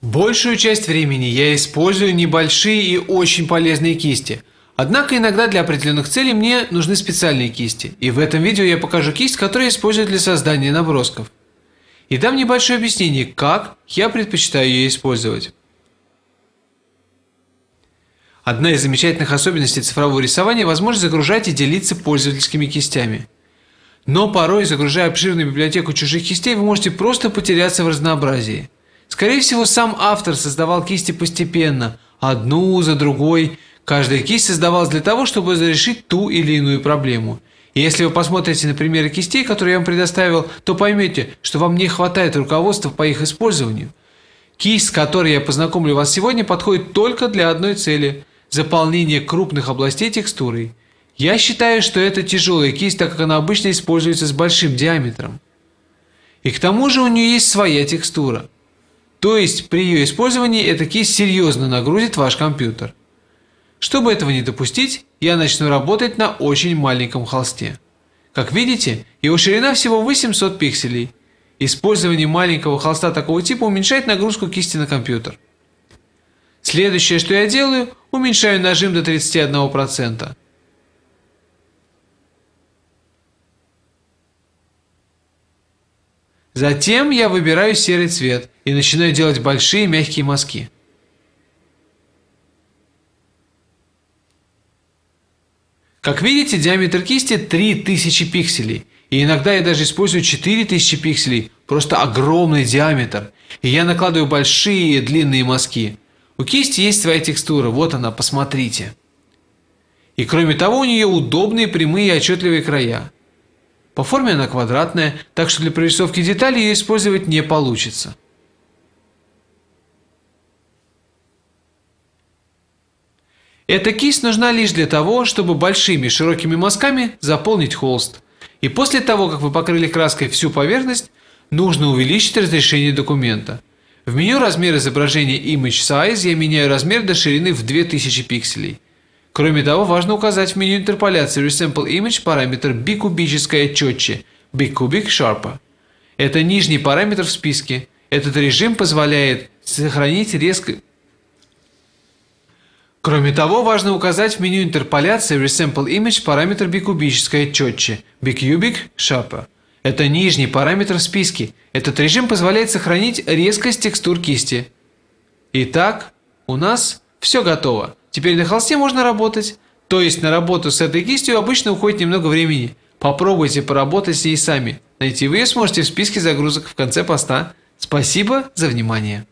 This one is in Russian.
Большую часть времени я использую небольшие и очень полезные кисти. Однако иногда для определенных целей мне нужны специальные кисти. И в этом видео я покажу кисть, которую я использую для создания набросков. И дам небольшое объяснение, как я предпочитаю ее использовать. Одна из замечательных особенностей цифрового рисования – возможность загружать и делиться пользовательскими кистями. Но порой, загружая обширную библиотеку чужих кистей, вы можете просто потеряться в разнообразии – Скорее всего, сам автор создавал кисти постепенно, одну за другой. Каждая кисть создавалась для того, чтобы разрешить ту или иную проблему. И если вы посмотрите на примеры кистей, которые я вам предоставил, то поймете, что вам не хватает руководства по их использованию. Кисть, с которой я познакомлю вас сегодня, подходит только для одной цели – заполнение крупных областей текстурой. Я считаю, что это тяжелая кисть, так как она обычно используется с большим диаметром. И к тому же у нее есть своя текстура – то есть при ее использовании эта кисть серьезно нагрузит ваш компьютер. Чтобы этого не допустить, я начну работать на очень маленьком холсте. Как видите, его ширина всего 800 пикселей. Использование маленького холста такого типа уменьшает нагрузку кисти на компьютер. Следующее, что я делаю, уменьшаю нажим до 31%. Затем я выбираю серый цвет и начинаю делать большие мягкие мазки. Как видите, диаметр кисти 3000 пикселей. И иногда я даже использую 4000 пикселей, просто огромный диаметр. И я накладываю большие и длинные мазки. У кисти есть своя текстура, вот она, посмотрите. И кроме того, у нее удобные прямые и отчетливые края. По форме она квадратная, так что для прорисовки деталей ее использовать не получится. Эта кисть нужна лишь для того, чтобы большими широкими мазками заполнить холст. И после того, как вы покрыли краской всю поверхность, нужно увеличить разрешение документа. В меню «Размер изображения Image Size» я меняю размер до ширины в 2000 пикселей. Кроме того, важно указать в меню интерполяции Resample Image параметр бикубическое четче, bicubic sharper. Это нижний параметр в списке. Этот режим позволяет сохранить резко... Кроме того, важно указать в меню интерполяции Resample Image параметр бикубическое четче, bicubic sharper. Это нижний параметр в списке. Этот режим позволяет сохранить резкость текстур кисти. Итак, у нас все готово. Теперь на холсте можно работать. То есть на работу с этой кистью обычно уходит немного времени. Попробуйте поработать с ней сами. Найти вы ее сможете в списке загрузок в конце поста. Спасибо за внимание.